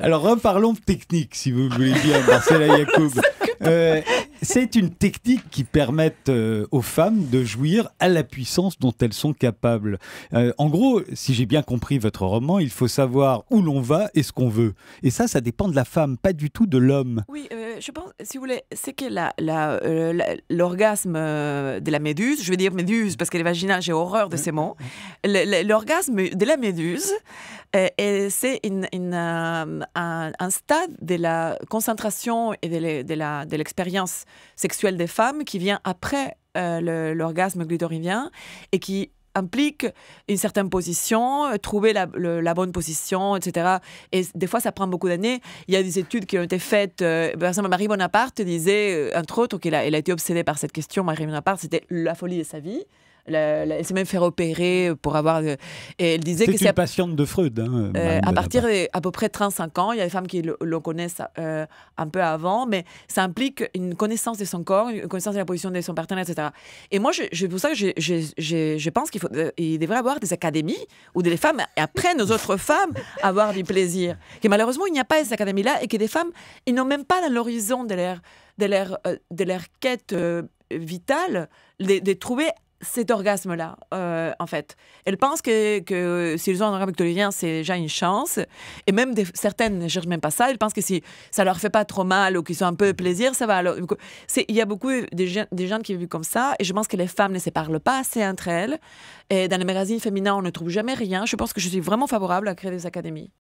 Alors reparlons technique, si vous voulez bien, Marcella Yacoub. Euh, c'est une technique qui permet euh, aux femmes de jouir à la puissance dont elles sont capables. Euh, en gros, si j'ai bien compris votre roman, il faut savoir où l'on va et ce qu'on veut. Et ça, ça dépend de la femme, pas du tout de l'homme. Oui, je pense, si vous voulez, c'est que l'orgasme de la méduse, je vais dire méduse parce qu'elle est vaginale, j'ai horreur de ces mots, l'orgasme de la méduse, euh, et c'est euh, un, stade de la concentration et de l'expérience sexuelle des femmes qui vient après euh, l'orgasme glutorivien et qui implique une certaine position, trouver la, bonne position, etc. Et des fois, ça prend beaucoup d'années. Il y a des études qui ont été faites. par exemple, Marie Bonaparte disait, entre autres, qu'elle elle a été obsédée par cette question. Marie Bonaparte, c'était la folie de sa vie elle s'est même fait opérer pour avoir. Euh, et elle disait que c'est une patiente de Freud. Hein, euh, à partir d'à à peu près 35 ans, il y a des femmes qui le, connaissent euh, un peu avant, mais ça implique une connaissance de son corps, une connaissance de la position de son partenaire, etc. Et moi, c'est pour ça que je, pense qu'il il devrait y avoir des académies où des femmes apprennent aux autres femmes à avoir du plaisir. Et malheureusement, il n'y a pas ces académies-là et que des femmes, ils n'ont même pas dans l'horizon de leur, de l'air de quête vitale de, de, trouver cet orgasme-là, euh, en fait. Elles pensent que, que s'ils ont un orgasme liens, c'est déjà une chance. Et même certaines ne cherchent même pas ça. Elles pensent que si ça ne leur fait pas trop mal ou qu'ils ont un peu plaisir, ça va. Il y a beaucoup de, gens, des gens qui vivent comme ça. Et je pense que les femmes ne se parlent pas assez entre elles. Et dans les magazines féminins, on ne trouve jamais rien. Je pense que je suis vraiment favorable à créer des académies.